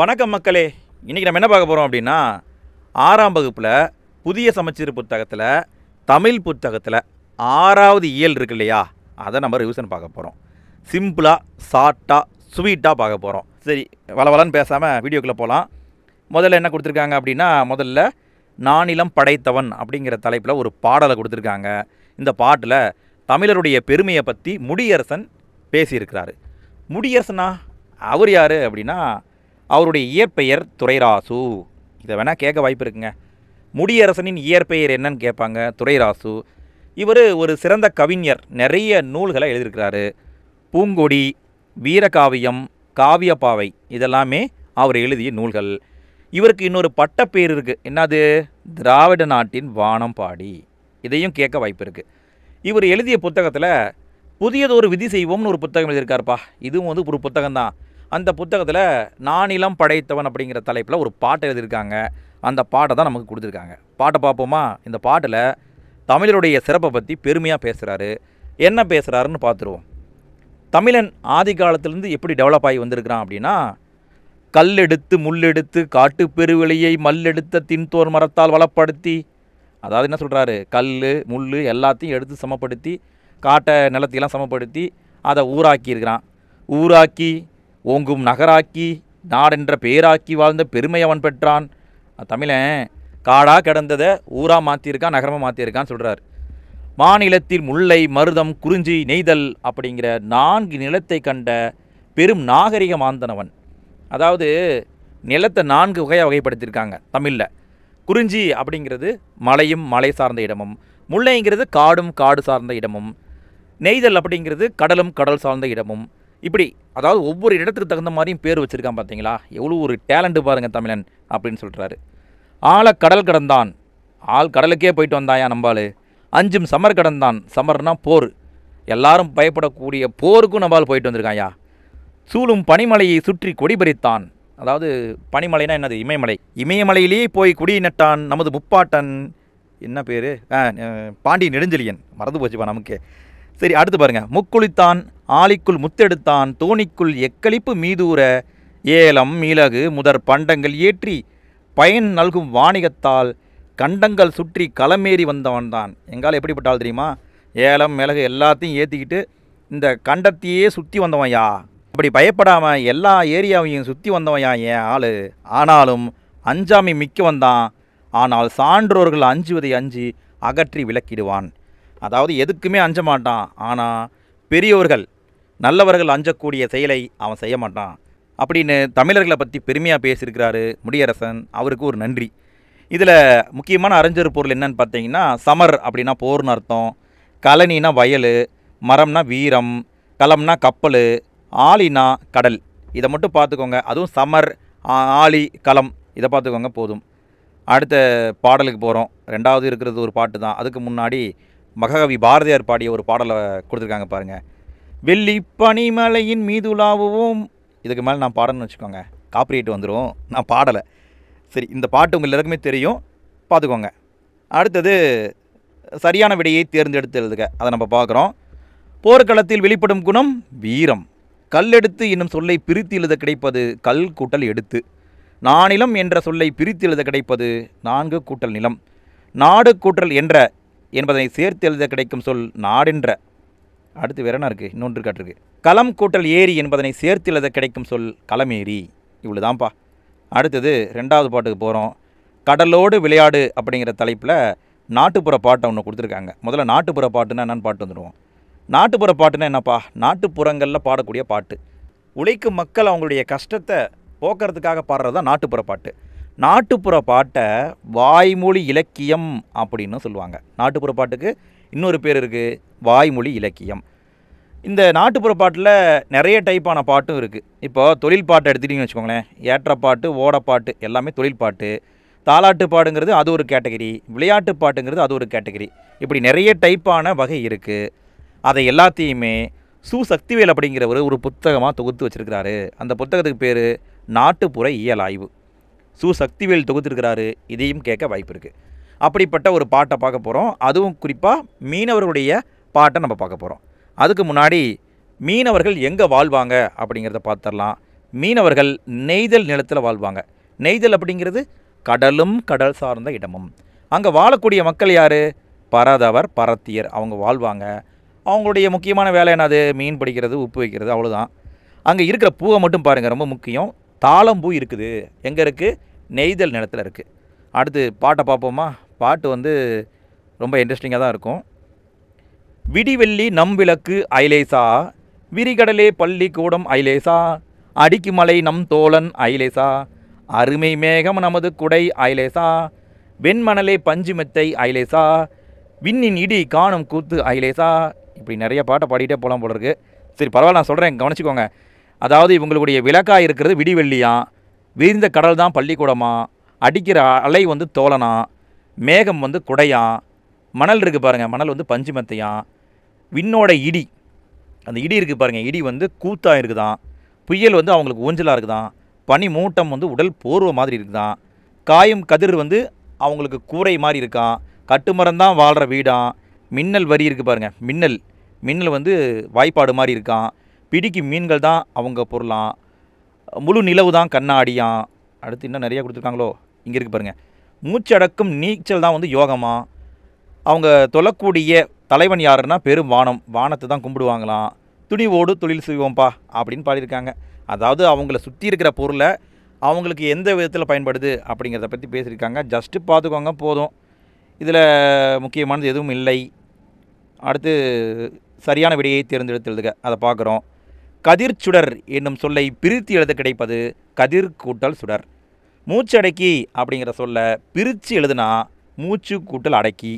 வணக்கம் மக்களே இன்றைக்கி நம்ம என்ன பார்க்க போகிறோம் அப்படின்னா ஆறாம் வகுப்பில் புதிய சமச்சீர் புத்தகத்தில் தமிழ் புத்தகத்தில் ஆறாவது இயல் இருக்கு இல்லையா அதை நம்ம ரிவிஷன் பார்க்க போகிறோம் சிம்பிளாக ஷார்ட்டாக ஸ்வீட்டாக பார்க்க போகிறோம் சரி வளவலன்னு பேசாமல் வீடியோக்குள்ளே போகலாம் முதல்ல என்ன கொடுத்துருக்காங்க அப்படின்னா முதல்ல நானிலம் படைத்தவன் அப்படிங்கிற தலைப்பில் ஒரு பாடலை கொடுத்துருக்காங்க இந்த பாட்டில் தமிழருடைய பெருமையை பற்றி முடியரசன் பேசியிருக்கிறாரு முடியரசனா அவர் யார் அப்படின்னா அவருடைய இயற்பெயர் துறைராசு இதை வேணால் கேட்க வாய்ப்பு இருக்குங்க முடியரசனின் இயற்பெயர் என்னன்னு கேட்பாங்க துறைராசு இவர் ஒரு சிறந்த கவிஞர் நிறைய நூல்களை எழுதியிருக்கிறாரு பூங்கொடி வீரகாவியம் காவியப்பாவை இதெல்லாமே அவர் எழுதிய நூல்கள் இவருக்கு இன்னொரு பட்டப்பேர் இருக்குது என்னது திராவிட நாட்டின் வானம் பாடி இதையும் கேட்க வாய்ப்பு இருக்குது இவர் எழுதிய புத்தகத்தில் புதியதொரு விதி செய்வோம்னு ஒரு புத்தகம் எழுதியிருக்காருப்பா இதுவும் வந்து ஒரு புத்தகம் தான் அந்த புத்தகத்தில் நானிலம் படைத்தவன் அப்படிங்கிற தலைப்பில் ஒரு பாட்டை எழுதியிருக்காங்க அந்த பாட்டை தான் நமக்கு கொடுத்துருக்காங்க பாட்டை பார்ப்போமா இந்த பாட்டில் தமிழருடைய சிறப்பை பற்றி பெருமையாக பேசுகிறாரு என்ன பேசுகிறாருன்னு பார்த்துருவோம் தமிழன் ஆதி காலத்திலேருந்து எப்படி டெவலப் ஆகி வந்திருக்கிறான் அப்படின்னா கல் எடுத்து முள்ளெடுத்து காட்டு பெருவெளியை மல்லெடுத்த தின்தோர் மரத்தால் வளப்படுத்தி அதாவது என்ன சொல்கிறாரு கல் முள் எல்லாத்தையும் எடுத்து சமப்படுத்தி காட்டை நிலத்தையெல்லாம் சமப்படுத்தி அதை ஊராக்கியிருக்கிறான் ஊராக்கி ஓங்கும் நகராக்கி நாடென்ற பேராக்கி வாழ்ந்த பெருமை அவன் பெற்றான் தமிழன் காடாக கிடந்ததை ஊராக மாற்றியிருக்கான் நகரமாக மாற்றியிருக்கான்னு சொல்கிறார் மாநிலத்தில் முல்லை மருதம் குறிஞ்சி நெய்தல் அப்படிங்கிற நான்கு நிலத்தை கண்ட பெரும் நாகரிக மாந்தனவன் அதாவது நிலத்தை நான்கு வகையாக வகைப்படுத்தியிருக்காங்க தமிழில் குறிஞ்சி அப்படிங்கிறது மலையும் மலை சார்ந்த இடமும் முல்லைங்கிறது காடும் காடு சார்ந்த இடமும் நெய்தல் அப்படிங்கிறது கடலும் கடல் சார்ந்த இடமும் இப்படி அதாவது ஒவ்வொரு இடத்துக்கு தகுந்த மாதிரியும் பேர் வச்சுருக்கான் பார்த்தீங்களா எவ்வளோ ஒரு டேலண்ட்டு பாருங்கள் தமிழன் அப்படின்னு சொல்கிறாரு ஆழ கடல் கடந்தான் ஆள் கடலுக்கே போயிட்டு வந்தாயா நம்பாள் அஞ்சும் சமர் கடந்தான் சமர்னா போர் எல்லாரும் பயப்படக்கூடிய போருக்கும் நம்பால் போயிட்டு வந்திருக்காயா சூழும் பனிமலையை சுற்றி கொடிபறித்தான் பறித்தான் அதாவது பனிமலைனா என்னது இமயமலை இமயமலையிலேயே போய் குடி நட்டான் நமது முப்பாட்டன் என்ன பேர் பாண்டி நெடுஞ்செலியன் மறந்து போச்சுப்பா நமக்கு சரி அடுத்து பாருங்கள் முக்குளித்தான் ஆலிக்குள் முத்தெடுத்தான் தோணிக்குள் எக்களிப்பு மீதூர ஏலம் மிளகு முதற் பண்டங்கள் ஏற்றி பயன் நல்கும் வாணிகத்தால் கண்டங்கள் சுற்றி களமேறி வந்தவன் தான் எங்கால் எப்படிப்பட்டால் தெரியுமா ஏலம் மிளகு எல்லாத்தையும் ஏற்றிக்கிட்டு இந்த கண்டத்தையே சுற்றி வந்தவையா அப்படி பயப்படாமல் எல்லா ஏரியாவையும் சுற்றி வந்தவையா என் ஆள் ஆனாலும் அஞ்சாமை மிக்க வந்தான் ஆனால் சான்றோர்கள் அஞ்சுவதை அஞ்சு அகற்றி விளக்கிடுவான் அதாவது எதுக்குமே அஞ்ச மாட்டான் ஆனால் பெரியவர்கள் நல்லவர்கள் அஞ்சக்கூடிய செயலை அவன் செய்ய மாட்டான் அப்படின்னு தமிழர்களை பற்றி பெருமையாக பேசியிருக்கிறாரு முடியரசன் அவருக்கு ஒரு நன்றி இதில் முக்கியமான அறிஞர் பொருள் என்னன்னு பார்த்தீங்கன்னா சமர் அப்படின்னா போர்னு அர்த்தம் கலனினா வயல் மரம்னா வீரம் களம்னா கப்பல் ஆளினா கடல் இதை மட்டும் பார்த்துக்கோங்க அதுவும் சமர் ஆளி களம் இதை பார்த்துக்கோங்க போதும் அடுத்த பாடலுக்கு போகிறோம் ரெண்டாவது இருக்கிறது ஒரு பாட்டு தான் அதுக்கு முன்னாடி மகாகவி பாரதியார் பாடிய ஒரு பாடலை கொடுத்துருக்காங்க பாருங்கள் வெள்ளி பனிமலையின் மீது உலாவவும் இதுக்கு மேலே நான் பாடணும்னு வச்சுக்கோங்க காப்பிரைட் வந்துடும் நான் பாடலை சரி இந்த பாட்டு உங்கள் எல்லாருக்குமே தெரியும் பார்த்துக்கோங்க அடுத்தது சரியான விடையை தேர்ந்தெடுத்து எழுதுக அதை நம்ம பார்க்குறோம் போர்க்களத்தில் வெளிப்படும் குணம் வீரம் கல்லெடுத்து என்னும் சொல்லை பிரித்து எழுத கிடைப்பது கல் கூட்டல் எடுத்து நானிலம் என்ற சொல்லை பிரித்து எழுத கிடைப்பது நான்கு கூட்டல் நிலம் நாடு கூட்டல் என்ற என்பதனை சேர்த்து எழுத கிடைக்கும் சொல் நாடென்ற அடுத்து வேற என்ன இருக்குது இன்னொன்று காட்டுருக்கு களம் கூட்டல் ஏரி என்பதனை சேர்த்து எழுத கிடைக்கும் சொல் களமேரி இவ்வளோதான்ப்பா அடுத்தது ரெண்டாவது பாட்டுக்கு போகிறோம் கடலோடு விளையாடு அப்படிங்கிற தலைப்பில் நாட்டுப்புற பாட்டை ஒன்று கொடுத்துருக்காங்க முதல்ல நாட்டுப்புற பாட்டுன்னா என்னென்னு பாட்டு வந்துடுவோம் நாட்டுப்புற பாட்டுன்னா என்னப்பா நாட்டுப்புறங்களில் பாடக்கூடிய பாட்டு உழைக்கும் மக்கள் அவங்களுடைய கஷ்டத்தை போக்குறதுக்காக பாடுறது தான் நாட்டுப்புற பாட்டு நாட்டுப்புற பாட்டை வாய்மொழி இலக்கியம் அப்படின்னு சொல்லுவாங்க நாட்டுப்புற பாட்டுக்கு இன்னொரு பேர் இருக்குது வாய்மொழி இலக்கியம் இந்த நாட்டுப்புற பாட்டில் நிறைய டைப்பான பாட்டும் இருக்குது இப்போ தொழில் பாட்டை எடுத்துட்டிங்கன்னு வச்சுக்கோங்களேன் ஏற்ற பாட்டு ஓடப்பாட்டு எல்லாமே தொழில் பாட்டு தாலாட்டு பாடுங்கிறது அது ஒரு கேட்டகரி விளையாட்டு பாட்டுங்கிறது அது ஒரு கேட்டகரி இப்படி நிறைய டைப்பான வகை இருக்குது அதை எல்லாத்தையுமே சு சக்திவேல் அப்படிங்கிறவர் ஒரு புத்தகமாக தொகுத்து வச்சுருக்கிறாரு அந்த புத்தகத்துக்கு பேர் நாட்டுப்புற இயலாய்வு சு சக்திவேல் தொகுத்திருக்கிறாரு இதையும் கேட்க வாய்ப்பு இருக்குது அப்படிப்பட்ட ஒரு பாட்டை பார்க்க போகிறோம் அதுவும் குறிப்பாக மீனவர்களுடைய பாட்டை நம்ம பார்க்க போகிறோம் அதுக்கு முன்னாடி மீனவர்கள் எங்கே வாழ்வாங்க அப்படிங்கிறத பார்த்துடலாம் மீனவர்கள் நெய்தல் நிலத்தில் வாழ்வாங்க நெய்தல் அப்படிங்கிறது கடலும் கடல் சார்ந்த இடமும் அங்கே வாழக்கூடிய மக்கள் யார் பரதவர் பரத்தியர் அவங்க வாழ்வாங்க அவங்களுடைய முக்கியமான வேலை என்னது மீன் பிடிக்கிறது உப்பு வைக்கிறது அவ்வளோதான் அங்கே இருக்கிற பூவை மட்டும் பாருங்கள் ரொம்ப முக்கியம் தாளம்பூ இருக்குது எங்கே இருக்குது நெய்தல் நிலத்தில் இருக்குது அடுத்து பாட்டை பார்ப்போமா பாட்டு வந்து ரொம்ப இன்ட்ரெஸ்டிங்காக தான் இருக்கும் விடிவெள்ளி நம் விளக்கு ஐலேசா விரிகடலே பள்ளி கூடம் ஐலேசா அடிக்கு மலை நம் தோழன் ஐலேசா அருமை மேகம் நமது குடை ஐலேசா வெண்மணலே பஞ்சு மெத்தை ஐலேசா விண்ணின் இடி காணும் கூத்து ஐலேசா இப்படி நிறைய பாட்டை பாடிட்டே போகலாம் போல இருக்கு சரி பரவாயில்ல நான் சொல்கிறேன் கவனிச்சிக்கோங்க அதாவது இவங்களுடைய விளக்காக இருக்கிறது விடிவெள்ளியா விரிந்த கடல் தான் பள்ளிக்கூடமா அடிக்கிற அலை வந்து தோலனா மேகம் வந்து குடையா மணல் இருக்குது பாருங்கள் மணல் வந்து பஞ்சுமத்தையா விண்ணோட இடி அந்த இடி இருக்குது பாருங்கள் இடி வந்து கூத்தாக இருக்குதான் புயல் வந்து அவங்களுக்கு ஊஞ்சலாக இருக்குதான் பனி மூட்டம் வந்து உடல் போர்வ மாதிரி இருக்குதான் காயும் கதிர் வந்து அவங்களுக்கு கூரை மாதிரி இருக்கான் கட்டுமரம் தான் வாழ்கிற வீடான் மின்னல் வரி இருக்குது பாருங்கள் மின்னல் மின்னல் வந்து வாய்ப்பாடு மாதிரி இருக்கான் பிடிக்கு மீன்கள் தான் அவங்க பொருளாம் முழு நிலவு தான் கண்ணாடியாம் அடுத்து இன்னும் நிறையா கொடுத்துருக்காங்களோ இங்கே இருக்குது பாருங்கள் மூச்சடக்கும் நீச்சல் தான் வந்து யோகமாக அவங்க தொல்லக்கூடிய தலைவன் யாருன்னா பெரும் வானம் வானத்தை தான் கும்பிடுவாங்களாம் துணிவோடு தொழில் செய்வோம்ப்பா அப்படின்னு பாடியிருக்காங்க அதாவது அவங்கள சுற்றி இருக்கிற பொருளை அவங்களுக்கு எந்த விதத்தில் பயன்படுது அப்படிங்கிறத பற்றி பேசியிருக்காங்க ஜஸ்ட்டு பார்த்துக்கோங்க போதும் இதில் முக்கியமானது எதுவும் இல்லை அடுத்து சரியான விடையை தேர்ந்தெடுத்து எழுதுக அதை பார்க்குறோம் கதிர் சுடர் என்னும் சொல்லை பிரித்து எழுத கிடைப்பது கதிர் கூட்டல் சுடர் மூச்சு அடக்கி அப்படிங்கிற சொல்ல பிரித்து எழுதுனா மூச்சு கூட்டல் அடக்கி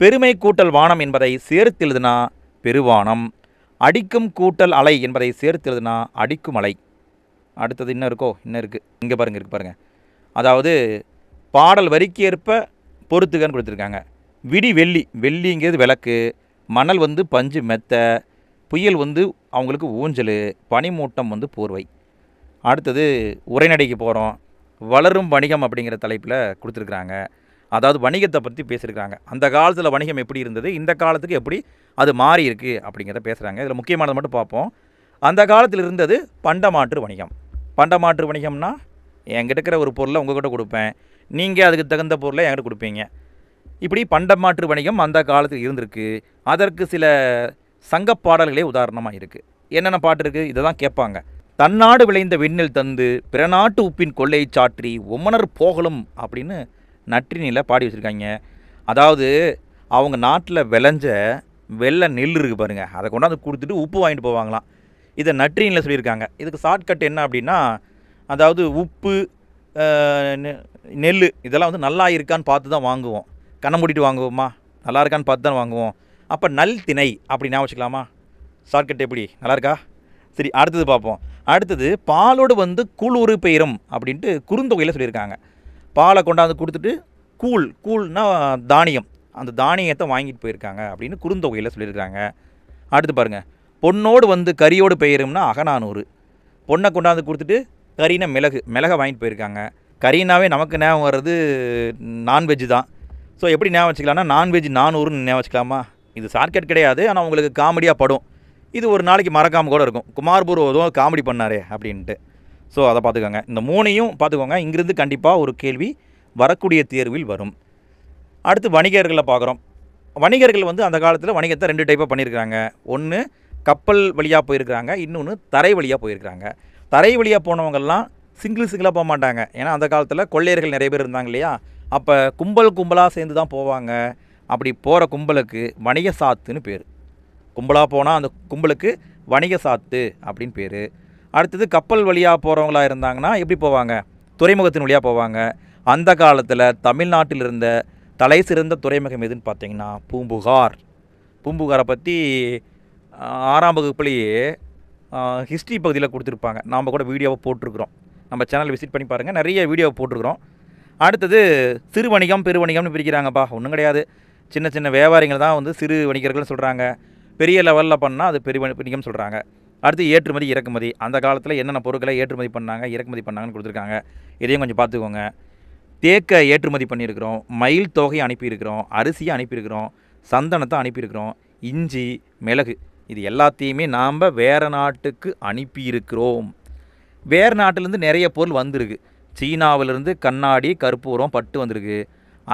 பெருமை கூட்டல் வானம் என்பதை சேர்த்து எழுதுனா பெருவானம் அடிக்கும் கூட்டல் அலை என்பதை சேர்த்து எழுதுனா அடிக்கும் அலை அடுத்தது இன்னும் இருக்கோ இன்னும் இருக்குது இங்கே பாருங்கள் இருக்குது பாருங்கள் அதாவது பாடல் வரிக்கு ஏற்ப பொறுத்துக்கன்னு கொடுத்துருக்காங்க விடி வெள்ளி வெள்ளிங்கிறது விளக்கு மணல் வந்து பஞ்சு மெத்தை புயல் வந்து அவங்களுக்கு ஊஞ்சல் பனிமூட்டம் வந்து போர்வை அடுத்தது உரைநடைக்கு போகிறோம் வளரும் வணிகம் அப்படிங்கிற தலைப்பில் கொடுத்துருக்குறாங்க அதாவது வணிகத்தை பற்றி பேசியிருக்காங்க அந்த காலத்தில் வணிகம் எப்படி இருந்தது இந்த காலத்துக்கு எப்படி அது மாறி இருக்குது அப்படிங்கிறத பேசுகிறாங்க இதில் முக்கியமானது மட்டும் பார்ப்போம் அந்த காலத்தில் இருந்தது பண்டமாற்று வணிகம் பண்டமாற்று வணிகம்னா என்கிட்ட இருக்கிற ஒரு பொருளை உங்கள்கிட்ட கொடுப்பேன் நீங்கள் அதுக்கு தகுந்த பொருளை என்கிட்ட கொடுப்பீங்க இப்படி பண்டமாற்று வணிகம் அந்த காலத்தில் இருந்திருக்கு அதற்கு சில சங்க பாடல்களே உதாரணமாக இருக்குது என்னென்ன பாட்டு இருக்குது இதை தான் கேட்பாங்க தன்னாடு விளைந்த விண்ணில் தந்து பிறநாட்டு உப்பின் கொள்ளையை சாற்றி உமனர் போகலும் அப்படின்னு நற்றினியில் பாடி வச்சுருக்காங்க அதாவது அவங்க நாட்டில் விளைஞ்ச வெள்ளை நெல் இருக்குது பாருங்கள் அதை கொண்டாந்து கொடுத்துட்டு உப்பு வாங்கிட்டு போவாங்களாம் இதை நற்றினியில் சொல்லியிருக்காங்க இதுக்கு ஷார்ட்கட் என்ன அப்படின்னா அதாவது உப்பு நெல் இதெல்லாம் வந்து நல்லா இருக்கான்னு பார்த்து தான் வாங்குவோம் கண்ணை மூடிட்டு வாங்குவோமா நல்லா இருக்கான்னு பார்த்து தான் வாங்குவோம் அப்போ நல் திணை அப்படி ஞாபகம் வச்சுக்கலாமா ஷார்ட்கட் எப்படி நல்லாயிருக்கா சரி அடுத்தது பார்ப்போம் அடுத்தது பாலோடு வந்து கூழ் பெயரும் அப்படின்ட்டு குறுந்தொகையில் சொல்லியிருக்காங்க பாலை கொண்டாந்து கொடுத்துட்டு கூழ் கூழ்னா தானியம் அந்த தானியத்தை வாங்கிட்டு போயிருக்காங்க அப்படின்னு குறுந்தொகையில் சொல்லியிருக்காங்க அடுத்து பாருங்கள் பொண்ணோடு வந்து கறியோடு பெயரும்னா அகநானூறு பொண்ணை கொண்டாந்து கொடுத்துட்டு கறினா மிளகு மிளகை வாங்கிட்டு போயிருக்காங்க கறினாவே நமக்கு ஞாபகம் வர்றது நான்வெஜ் தான் ஸோ எப்படி ஞாபகம் வச்சுக்கலாம்னா நான்வெஜ் நானூறுன்னு ஞாபகம் வச்சுக்கலாமா இது ஷார்ட்கட் கிடையாது ஆனால் உங்களுக்கு காமெடியாக படும் இது ஒரு நாளைக்கு மறக்காமல் கூட இருக்கும் குமார் பூர்வதும் காமெடி பண்ணாரே அப்படின்ட்டு ஸோ அதை பார்த்துக்கோங்க இந்த மூணையும் பார்த்துக்கோங்க இங்கிருந்து கண்டிப்பாக ஒரு கேள்வி வரக்கூடிய தேர்வில் வரும் அடுத்து வணிகர்களை பார்க்குறோம் வணிகர்கள் வந்து அந்த காலத்தில் வணிகத்தை ரெண்டு டைப்பாக பண்ணியிருக்கிறாங்க ஒன்று கப்பல் வழியாக போயிருக்கிறாங்க இன்னொன்று தரை வழியாக போயிருக்கிறாங்க தரை வழியாக போனவங்கள்லாம் சிங்கிள் சிங்கிளாக போக மாட்டாங்க ஏன்னா அந்த காலத்தில் கொள்ளையர்கள் நிறைய பேர் இருந்தாங்க இல்லையா அப்போ கும்பல் கும்பலாக சேர்ந்து தான் போவாங்க அப்படி போகிற கும்பலுக்கு வணிக சாத்துன்னு பேர் கும்பலாக போனால் அந்த கும்பலுக்கு வணிக சாத்து அப்படின்னு பேர் அடுத்தது கப்பல் வழியாக போகிறவங்களா இருந்தாங்கன்னா எப்படி போவாங்க துறைமுகத்தின் வழியாக போவாங்க அந்த காலத்தில் தமிழ்நாட்டில் இருந்த தலை சிறந்த துறைமுகம் எதுன்னு பார்த்தீங்கன்னா பூம்புகார் பூம்புகாரை பற்றி ஆறாம் வகுப்புலேயே ஹிஸ்ட்ரி பகுதியில் கொடுத்துருப்பாங்க நாம் கூட வீடியோவை போட்டிருக்கிறோம் நம்ம சேனல் விசிட் பண்ணி பாருங்கள் நிறைய வீடியோவை போட்டிருக்கிறோம் அடுத்தது சிறு வணிகம் பெருவணிகம்னு பிரிக்கிறாங்கப்பா ஒன்றும் கிடையாது சின்ன சின்ன வியாபாரிகள் தான் வந்து சிறு வணிகர்கள்னு சொல்கிறாங்க பெரிய லெவலில் பண்ணால் அது பெரிய வணிகம் சொல்கிறாங்க அடுத்து ஏற்றுமதி இறக்குமதி அந்த காலத்தில் என்னென்ன பொருட்களை ஏற்றுமதி பண்ணாங்க இறக்குமதி பண்ணாங்கன்னு கொடுத்துருக்காங்க இதையும் கொஞ்சம் பார்த்துக்கோங்க தேக்க ஏற்றுமதி பண்ணியிருக்கிறோம் மயில் தொகையை அனுப்பியிருக்கிறோம் அரிசியை அனுப்பியிருக்கிறோம் சந்தனத்தை அனுப்பியிருக்கிறோம் இஞ்சி மிளகு இது எல்லாத்தையுமே நாம் வேறு நாட்டுக்கு அனுப்பியிருக்கிறோம் வேறு நாட்டிலேருந்து நிறைய பொருள் வந்திருக்கு சீனாவிலேருந்து கண்ணாடி கற்பூரம் பட்டு வந்திருக்கு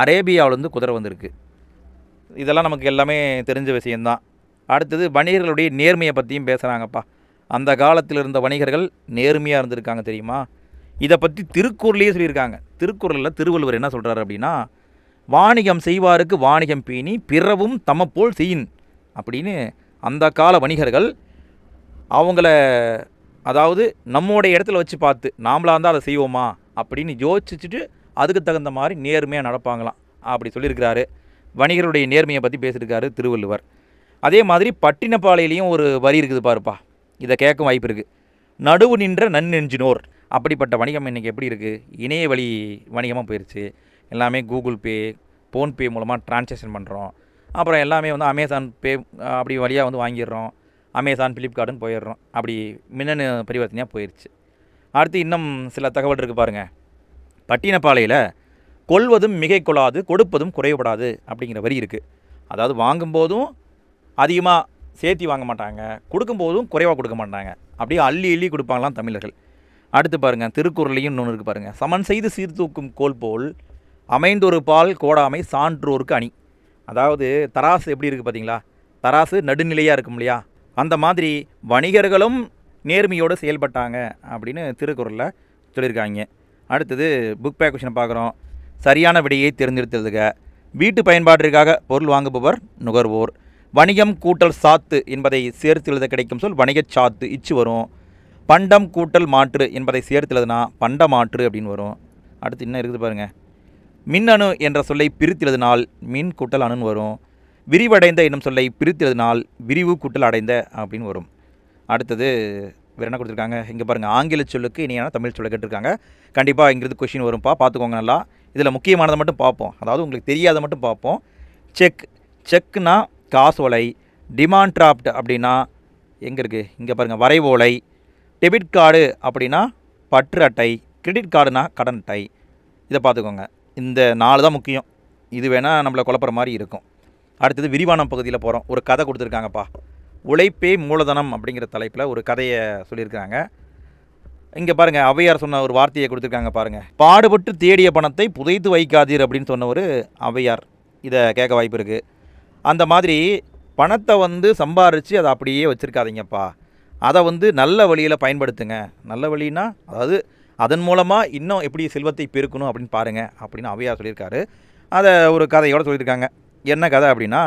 அரேபியாவிலேருந்து குதிரை வந்திருக்கு இதெல்லாம் நமக்கு எல்லாமே தெரிஞ்ச விஷயந்தான் அடுத்தது வணிகர்களுடைய நேர்மையை பற்றியும் பேசுகிறாங்கப்பா அந்த காலத்தில் இருந்த வணிகர்கள் நேர்மையாக இருந்திருக்காங்க தெரியுமா இதை பற்றி திருக்குறளையே சொல்லியிருக்காங்க திருக்குறளில் திருவள்ளுவர் என்ன சொல்கிறார் அப்படின்னா வாணிகம் செய்வாருக்கு வாணிகம் பேணி பிறவும் தமப்போல் செய்யின் அப்படின்னு அந்த கால வணிகர்கள் அவங்கள அதாவது நம்முடைய இடத்துல வச்சு பார்த்து நாமளாக இருந்தால் அதை செய்வோமா அப்படின்னு யோசிச்சுட்டு அதுக்கு தகுந்த மாதிரி நேர்மையாக நடப்பாங்களாம் அப்படி சொல்லியிருக்கிறாரு வணிகருடைய நேர்மையை பற்றி பேசியிருக்காரு திருவள்ளுவர் அதே மாதிரி பட்டினப்பாளையிலையும் ஒரு வரி இருக்குது பாருப்பா இதை கேட்கும் வாய்ப்பு இருக்குது நடுவு நின்ற நன்னெஞ்சினோர் அப்படிப்பட்ட வணிகம் இன்றைக்கி எப்படி இருக்குது இணைய வழி வணிகமாக போயிடுச்சு எல்லாமே கூகுள் பே ஃபோன்பே மூலமாக டிரான்சாக்ஷன் பண்ணுறோம் அப்புறம் எல்லாமே வந்து அமேசான் பே அப்படி வழியாக வந்து வாங்கிடுறோம் அமேசான் ஃப்ளிப்கார்ட்டுன்னு போயிடுறோம் அப்படி மின்னணு பரிவர்த்தனையாக போயிடுச்சு அடுத்து இன்னும் சில தகவல் இருக்குது பாருங்கள் பட்டினப்பாளையில் கொள்வதும் மிகை கொள்ளாது கொடுப்பதும் குறைபடாது அப்படிங்கிற வரி இருக்குது அதாவது வாங்கும்போதும் அதிகமாக சேர்த்தி வாங்க மாட்டாங்க கொடுக்கும்போதும் குறைவாக கொடுக்க மாட்டாங்க அப்படியே அள்ளி அள்ளி கொடுப்பாங்களாம் தமிழர்கள் அடுத்து பாருங்கள் திருக்குறளையும் இன்னொன்று இருக்குது பாருங்கள் சமன் செய்து சீர்தூக்கும் கோல் போல் அமைந்தொரு பால் கோடாமை சான்றோருக்கு அணி அதாவது தராசு எப்படி இருக்குது பார்த்தீங்களா தராசு நடுநிலையாக இருக்கும் இல்லையா அந்த மாதிரி வணிகர்களும் நேர்மையோடு செயல்பட்டாங்க அப்படின்னு திருக்குறளில் சொல்லியிருக்காங்க அடுத்தது புக் பேக் கொஷனை பார்க்குறோம் சரியான விடையை தேர்ந்தெடுத்தெழுதுக வீட்டு பயன்பாட்டிற்காக பொருள் வாங்குபவர் நுகர்வோர் வணிகம் கூட்டல் சாத்து என்பதை சேர்த்து கிடைக்கும் சொல் வணிகச் சாத்து இச்சு வரும் பண்டம் கூட்டல் மாற்று என்பதை சேர்த்துள்ளதுனா பண்ட மாற்று அப்படின்னு வரும் அடுத்து இன்னும் இருக்குது பாருங்கள் மின்னணு என்ற சொல்லை பிரித்துள்ளதுனால் மின் கூட்டல் அணுன்னு வரும் விரிவடைந்த என்னும் சொல்லை பிரித்துள்ளதுனால் விரிவு கூட்டல் அடைந்த அப்படின்னு வரும் அடுத்தது வேறு என்ன கொடுத்துருக்காங்க இங்கே பாருங்கள் ஆங்கில சொல்லுக்கு இனியான தமிழ் சொல்ல கேட்டிருக்காங்க கண்டிப்பாக இங்கிருந்து கொஷின் வரும்ப்பா பார்த்துக்கோங்க நல்லா இதில் முக்கியமானதை மட்டும் பார்ப்போம் அதாவது உங்களுக்கு தெரியாத மட்டும் பார்ப்போம் செக் செக்னா காசு ஓலை டிமாண்ட் டிராப்ட் அப்படின்னா எங்கே இருக்குது இங்கே பாருங்கள் வரைவோலை டெபிட் கார்டு அப்படின்னா பற்று அட்டை கிரெடிட் கார்டுனா கடன் அட்டை இதை பார்த்துக்கோங்க இந்த நாலு தான் முக்கியம் இது வேணால் நம்மளை குழப்புற மாதிரி இருக்கும் அடுத்தது விரிவான பகுதியில் போகிறோம் ஒரு கதை கொடுத்துருக்காங்கப்பா உழைப்பே மூலதனம் அப்படிங்கிற தலைப்பில் ஒரு கதையை சொல்லியிருக்கிறாங்க இங்கே பாருங்க அவையார் சொன்ன ஒரு வார்த்தையை கொடுத்துருக்காங்க பாருங்கள் பாடுபட்டு தேடிய பணத்தை புதைத்து வைக்காதீர் அப்படின்னு சொன்ன ஒரு அவையார் இதை கேட்க வாய்ப்பு இருக்குது அந்த மாதிரி பணத்தை வந்து சம்பாரித்து அதை அப்படியே வச்சுருக்காதீங்கப்பா அதை வந்து நல்ல வழியில் பயன்படுத்துங்க நல்ல வழின்னா அதாவது அதன் மூலமாக இன்னும் எப்படி செல்வத்தை பெருக்கணும் அப்படின்னு பாருங்கள் அப்படின்னு அவையார் சொல்லியிருக்காரு அதை ஒரு கதையோடு சொல்லியிருக்காங்க என்ன கதை அப்படின்னா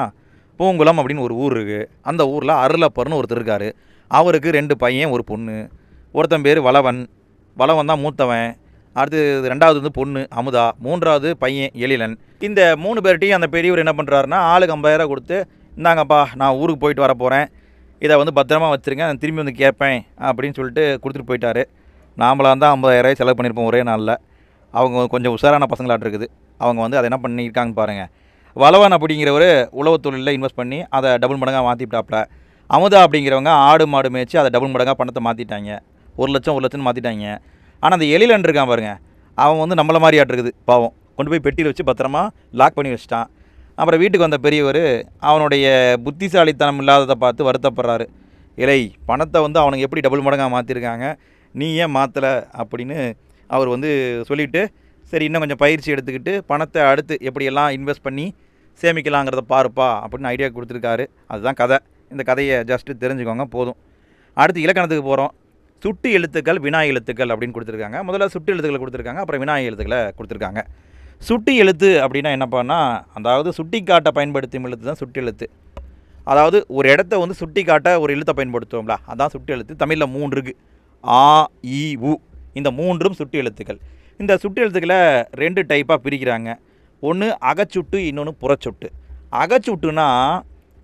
பூங்குளம் அப்படின்னு ஒரு ஊர் இருக்குது அந்த ஊரில் அருளப்பர்னு ஒருத்தர் இருக்கார் அவருக்கு ரெண்டு பையன் ஒரு பொண்ணு ஒருத்தன் பேர் வளவன் வளவன் தான் மூத்தவன் அடுத்து ரெண்டாவது வந்து பொண்ணு அமுதா மூன்றாவது பையன் எழிலன் இந்த மூணு பேர்கிட்டையும் அந்த பெரியவர் என்ன பண்ணுறாருனா ஆளுக்கு ஐம்பதாயிரம் கொடுத்து இந்தாங்கப்பா நான் ஊருக்கு போயிட்டு வரப்போகிறேன் இதை வந்து பத்திரமா வச்சுருங்க நான் திரும்பி வந்து கேட்பேன் அப்படின்னு சொல்லிட்டு கொடுத்துட்டு போயிட்டாரு நாமளாக இருந்தால் ஐம்பதாயிரம் செலவு பண்ணியிருப்போம் ஒரே நாளில் அவங்க கொஞ்சம் உஷாரான பசங்களாட்டு இருக்குது அவங்க வந்து அதை என்ன பண்ணியிருக்காங்கன்னு பாருங்கள் வளவன் அப்படிங்கிறவர் உழவு தொழிலில் இன்வெஸ்ட் பண்ணி அதை டபுள் மடங்காக மாற்றிவிட்டாப்புல அமுதா அப்படிங்கிறவங்க ஆடு மாடு மேய்ச்சி அதை டபுள் மடங்காக பணத்தை மாற்றிட்டாங்க ஒரு லட்சம் ஒரு லட்சம்னு மாற்றிட்டாங்க ஆனால் அந்த எலிலன் இருக்கான் பாருங்க அவன் வந்து நம்மளை மாதிரி ஆட்டுருக்குது பாவம் கொண்டு போய் பெட்டியில் வச்சு பத்திரமா லாக் பண்ணி வச்சிட்டான் அப்புறம் வீட்டுக்கு வந்த பெரியவர் அவனுடைய புத்திசாலித்தனம் இல்லாததை பார்த்து வருத்தப்படுறாரு இலை பணத்தை வந்து அவனுக்கு எப்படி டபுள் மடங்காக மாற்றிருக்காங்க நீ ஏன் மாற்றலை அப்படின்னு அவர் வந்து சொல்லிவிட்டு சரி இன்னும் கொஞ்சம் பயிற்சி எடுத்துக்கிட்டு பணத்தை அடுத்து எப்படியெல்லாம் இன்வெஸ்ட் பண்ணி சேமிக்கலாங்கிறத பாருப்பா அப்படின்னு ஐடியா கொடுத்துருக்காரு அதுதான் கதை இந்த கதையை ஜஸ்ட்டு தெரிஞ்சுக்கோங்க போதும் அடுத்து இலக்கணத்துக்கு போகிறோம் சுட்டு எழுத்துக்கள் வினா எழுத்துக்கள் அப்படின்னு கொடுத்துருக்காங்க முதல்ல சுட்டு எழுத்துக்களை கொடுத்துருக்காங்க அப்புறம் வினா எழுத்துக்களை கொடுத்துருக்காங்க சுட்டி எழுத்து அப்படின்னா என்ன பண்ணால் அதாவது சுட்டி காட்டை பயன்படுத்தும் எழுத்து தான் சுட்டு எழுத்து அதாவது ஒரு இடத்த வந்து சுட்டி காட்ட ஒரு எழுத்தை பயன்படுத்துவோம்ல அதான் சுட்டு எழுத்து தமிழில் மூன்று இருக்குது ஆ இ உ இந்த மூன்றும் சுட்டு எழுத்துக்கள் இந்த சுட்டு எழுத்துக்களை ரெண்டு டைப்பாக பிரிக்கிறாங்க ஒன்று அகச்சுட்டு இன்னொன்று புறச்சுட்டு அகச்சுட்டுனா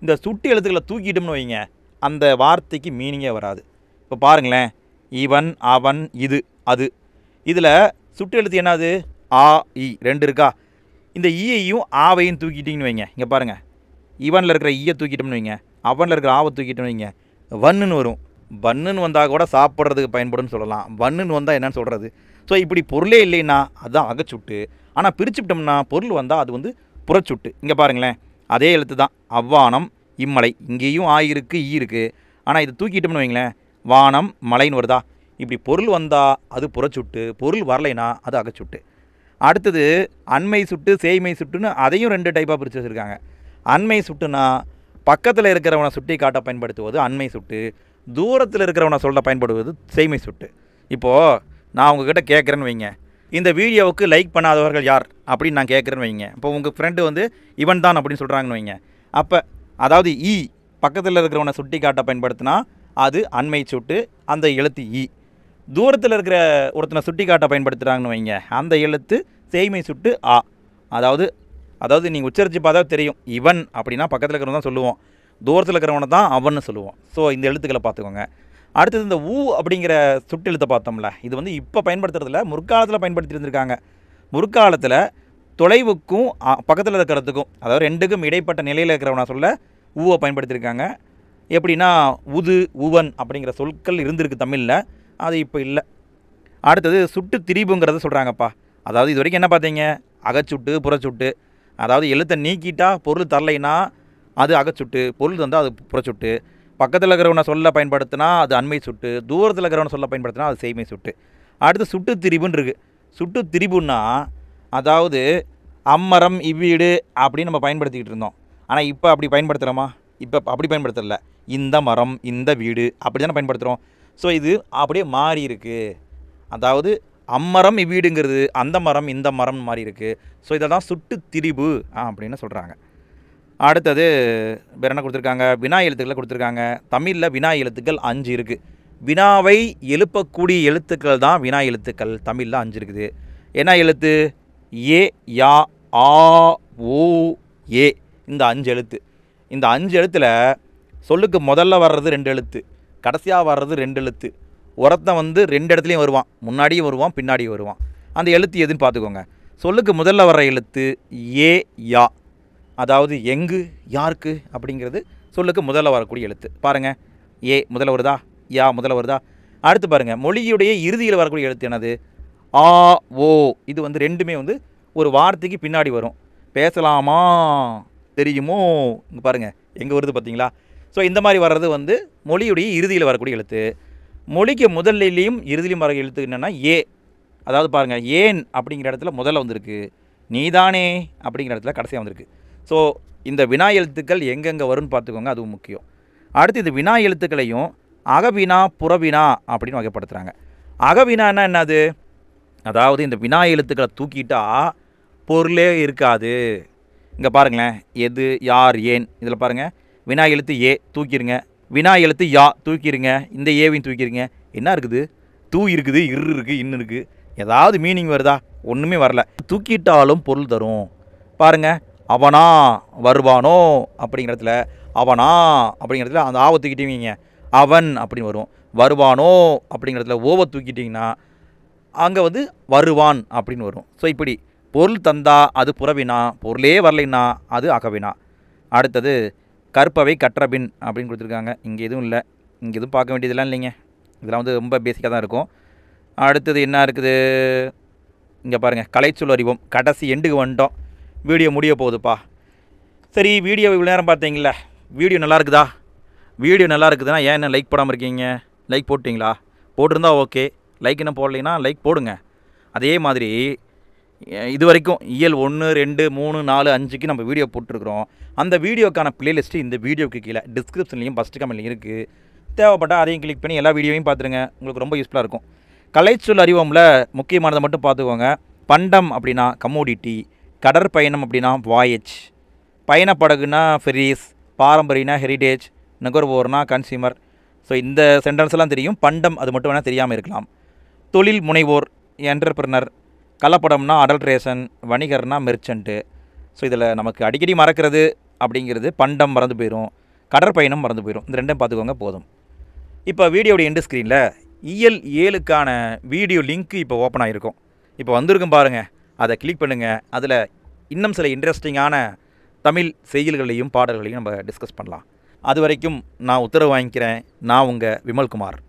இந்த சுட்டு எழுத்துக்களை தூக்கிட்டோம்னு வைங்க அந்த வார்த்தைக்கு மீனிங்கே வராது இப்போ பாருங்களேன் இவன் அவன் இது அது இதில் சுட்டு எழுத்து என்னது ஆ இ ரெண்டு இருக்கா இந்த ஈயையும் ஆவையும் தூக்கிட்டிங்கன்னு வைங்க இங்கே பாருங்கள் இவனில் இருக்கிற ஈயை தூக்கிட்டோம்னு வைங்க அவனில் இருக்கிற ஆவை தூக்கிட்டோம்னு வைங்க வன்னுன்னு வரும் வன்னுன்னு வந்தால் கூட சாப்பிட்றதுக்கு பயன்படும் சொல்லலாம் வன்னுன்னு வந்தால் என்னன்னு சொல்கிறது ஸோ இப்படி பொருளே இல்லைன்னா அதுதான் அகச்சுட்டு ஆனால் பிரிச்சுட்டோம்னா பொருள் வந்தால் அது வந்து புறச்சுட்டு இங்கே பாருங்களேன் அதே எழுத்து தான் அவ்வானம் இம்மலை இங்கேயும் ஆ இருக்குது ஈ இருக்குது ஆனால் இதை தூக்கிட்டோம்னு வைங்களேன் வானம் மலைன்னு வருதா இப்படி பொருள் வந்தால் அது புறச்சுட்டு பொருள் வரலைன்னா அது அகச்சுட்டு அடுத்தது அண்மை சுட்டு சேய்மை சுட்டுன்னு அதையும் ரெண்டு டைப்பாக பிரித்து வச்சுருக்காங்க அண்மை சுட்டுனா பக்கத்தில் இருக்கிறவனை சுட்டி காட்ட பயன்படுத்துவது அண்மை சுட்டு தூரத்தில் இருக்கிறவனை சொல்ல பயன்படுவது சேமை சுட்டு இப்போது நான் உங்ககிட்ட கேட்குறேன்னு வைங்க இந்த வீடியோவுக்கு லைக் பண்ணாதவர்கள் யார் அப்படின்னு நான் கேட்குறேன்னு வைங்க இப்போ உங்கள் ஃப்ரெண்டு வந்து இவன் தான் அப்படின்னு சொல்கிறாங்கன்னு வைங்க அப்போ அதாவது இ பக்கத்தில் இருக்கிறவனை சுட்டி காட்ட பயன்படுத்தினா அது அண்மை சுட்டு அந்த எழுத்து இ தூரத்தில் இருக்கிற ஒருத்தனை சுட்டி காட்ட பயன்படுத்துகிறாங்கன்னு வைங்க அந்த எழுத்து செய்மை சுட்டு ஆ அதாவது அதாவது நீங்கள் உச்சரித்து பார்த்தா தெரியும் இவன் அப்படின்னா பக்கத்தில் இருக்கிறவன் தான் சொல்லுவோம் தூரத்தில் இருக்கிறவனை தான் அவன் சொல்லுவோம் ஸோ இந்த எழுத்துக்களை பார்த்துக்கோங்க அடுத்தது இந்த ஊ அப்படிங்கிற சுட்டு எழுத்தை பார்த்தோம்ல இது வந்து இப்போ பயன்படுத்துறதில்ல முற்காலத்தில் பயன்படுத்தி இருந்திருக்காங்க முற்காலத்தில் தொலைவுக்கும் பக்கத்தில் இருக்கிறதுக்கும் அதாவது ரெண்டுக்கும் இடைப்பட்ட நிலையில் இருக்கிறவனை சொல்ல ஊவை பயன்படுத்தியிருக்காங்க எப்படின்னா உது உவன் அப்படிங்கிற சொற்கள் இருந்திருக்கு தமிழில் அது இப்போ இல்லை அடுத்தது சுட்டு திரிபுங்கிறத சொல்கிறாங்கப்பா அதாவது இது வரைக்கும் என்ன பார்த்தீங்க அகச்சுட்டு புறச்சுட்டு அதாவது எழுத்தை நீக்கிட்டா பொருள் தரலைன்னா அது அகச்சுட்டு பொருள் தந்தால் அது புறச்சுட்டு பக்கத்தில் இருக்கிறவனை சொல்ல பயன்படுத்தினா அது அண்மை சுட்டு தூரத்தில் இருக்கிறவனை சொல்ல பயன்படுத்தினா அது செய்மை சுட்டு அடுத்து சுட்டு திரிபுன்னு இருக்குது சுட்டு திரிபுன்னா அதாவது அம்மரம் இவ்வீடு அப்படின்னு நம்ம பயன்படுத்திக்கிட்டு இருந்தோம் ஆனால் இப்போ அப்படி பயன்படுத்துகிறோமா இப்போ அப்படி பயன்படுத்தல இந்த மரம் இந்த வீடு அப்படி தானே பயன்படுத்துகிறோம் ஸோ இது அப்படியே மாறி இருக்குது அதாவது அம்மரம் இவ்வீடுங்கிறது அந்த மரம் இந்த மரம் மாறி இருக்குது ஸோ இதெல்லாம் சுட்டு திரிபு அப்படின்னு சொல்கிறாங்க அடுத்தது வேறு என்ன கொடுத்துருக்காங்க வினா எழுத்துக்களை கொடுத்துருக்காங்க தமிழில் வினா எழுத்துக்கள் அஞ்சு இருக்குது வினாவை எழுப்பக்கூடிய எழுத்துக்கள் தான் வினா எழுத்துக்கள் தமிழில் அஞ்சு இருக்குது என்ன எழுத்து ஏ யா ஆ ஓ ஏ இந்த அஞ்சு எழுத்து இந்த அஞ்சு எழுத்தில் சொல்லுக்கு முதல்ல வர்றது ரெண்டு எழுத்து கடைசியாக வர்றது ரெண்டு எழுத்து ஒருத்தன் வந்து ரெண்டு இடத்துலையும் வருவான் முன்னாடியும் வருவான் பின்னாடியும் வருவான் அந்த எழுத்து எதுன்னு பார்த்துக்கோங்க சொல்லுக்கு முதல்ல வர்ற எழுத்து ஏ யா அதாவது எங்கு யாருக்கு அப்படிங்கிறது சொல்லுக்கு முதல்ல வரக்கூடிய எழுத்து பாருங்கள் ஏ முதல்ல வருதா யா முதல்ல வருதா அடுத்து பாருங்கள் மொழியுடைய இறுதியில் வரக்கூடிய எழுத்து என்னது ஆ ஓ இது வந்து ரெண்டுமே வந்து ஒரு வார்த்தைக்கு பின்னாடி வரும் பேசலாமா தெரியுமோ இங்கே பாருங்கள் எங்கே வருது பார்த்தீங்களா ஸோ இந்த மாதிரி வர்றது வந்து மொழியுடைய இறுதியில் வரக்கூடிய எழுத்து மொழிக்கு முதல்லையும் இறுதியிலும் வர எழுத்து என்னென்னா ஏ அதாவது பாருங்கள் ஏன் அப்படிங்கிற இடத்துல முதல்ல வந்திருக்கு நீதானே அப்படிங்கிற இடத்துல கடைசியாக வந்திருக்கு ஸோ இந்த வினா எழுத்துக்கள் எங்கெங்கே வரும்னு பார்த்துக்கோங்க அதுவும் முக்கியம் அடுத்து இந்த வினா எழுத்துக்களையும் அகவினா புறவினா அப்படின்னு வகைப்படுத்துகிறாங்க அகவினான்னா என்னது அதாவது இந்த வினா எழுத்துக்களை தூக்கிட்டா பொருளே இருக்காது இங்கே பாருங்களேன் எது யார் ஏன் இதில் பாருங்கள் வினா எழுத்து ஏ தூக்கிடுங்க வினா எழுத்து யா தூக்கிடுங்க இந்த ஏவையும் தூக்கிடுங்க என்ன இருக்குது தூ இருக்குது இரு இருக்குது இன்னும் இருக்குது ஏதாவது மீனிங் வருதா ஒன்றுமே வரல தூக்கிட்டாலும் பொருள் தரும் பாருங்கள் அவனா வருவானோ அப்படிங்கிற இடத்துல அவனா அப்படிங்கிற இடத்துல அந்த ஆவை தூக்கிட்டீங்க அவன் அப்படின்னு வரும் வருவானோ அப்படிங்கிற ஓவை தூக்கிட்டிங்கன்னா அங்கே வந்து வருவான் அப்படின்னு வரும் ஸோ இப்படி பொருள் தந்தா அது புறவினா பொருளே வரலைன்னா அது அகவினா அடுத்தது கற்பவை கற்றபின் அப்படின்னு கொடுத்துருக்காங்க இங்கே எதுவும் இல்லை இங்கே எதுவும் பார்க்க வேண்டியதெல்லாம் இல்லைங்க இதெல்லாம் வந்து ரொம்ப பேசிக்காக தான் இருக்கும் அடுத்தது என்ன இருக்குது இங்கே பாருங்கள் கலைச்சொல் அறிவோம் கடைசி எண்டுக்கு வந்துட்டோம் வீடியோ முடிய போகுதுப்பா சரி வீடியோ இவ்வளோ நேரம் பார்த்தீங்களா வீடியோ நல்லா இருக்குதா வீடியோ நல்லா இருக்குதுன்னா ஏன் என்ன லைக் போடாமல் இருக்கீங்க லைக் போட்டிங்களா போட்டிருந்தா ஓகே லைக் என்ன போடலைன்னா லைக் போடுங்க அதே மாதிரி இது வரைக்கும் இயல் ஒன்று ரெண்டு மூணு நாலு அஞ்சுக்கு நம்ம வீடியோ போட்டிருக்கிறோம் அந்த வீடியோக்கான பிளேலிஸ்ட்டு இந்த வீடியோக்கு கீழே டிஸ்கிரிப்ஷன்லேயும் ஃபஸ்ட் கமெண்ட்லையும் இருக்குது தேவைப்பட்டால் அதையும் கிளிக் பண்ணி எல்லா வீடியோவையும் பார்த்துருங்க உங்களுக்கு ரொம்ப யூஸ்ஃபுல்லாக இருக்கும் கலைச்சொல் அறிவோமில் முக்கியமானதை மட்டும் பார்த்துக்கோங்க பண்டம் அப்படின்னா கமோடிட்டி கடற்பயணம் அப்படின்னா வாயேஜ் பயணப்படகுனா ஃபெரிஸ் பாரம்பரியனா ஹெரிடேஜ் நுகர்வோர்னா கன்சியூமர் ஸோ இந்த சென்டென்ஸ்லாம் தெரியும் பண்டம் அது மட்டும் வேணால் தெரியாமல் இருக்கலாம் தொழில் முனைவோர் என்டர்பிரினர் கள்ளப்படம்னா அடல்ட்ரேஷன் வணிகர்னா மெர்ச்சன்ட்டு ஸோ இதில் நமக்கு அடிக்கடி மறக்கிறது அப்படிங்கிறது பண்டம் மறந்து போயிடும் கடற்பயணம் மறந்து போயிடும் இந்த ரெண்டும் பார்த்துக்கோங்க போதும் இப்போ வீடியோடைய எண்டு ஸ்க்ரீனில் இஎல் ஏழுக்கான வீடியோ லிங்க்கு இப்போ ஓப்பன் ஆகிருக்கும் இப்போ வந்திருக்கும் பாருங்கள் அதை கிளிக் பண்ணுங்கள் அதில் இன்னும் சில இன்ட்ரெஸ்டிங்கான தமிழ் செய்யுள்களையும் பாடல்களையும் நம்ம டிஸ்கஸ் பண்ணலாம் அது வரைக்கும் நான் உத்தரவு வாங்கிக்கிறேன் நான் உங்கள் விமல்குமார்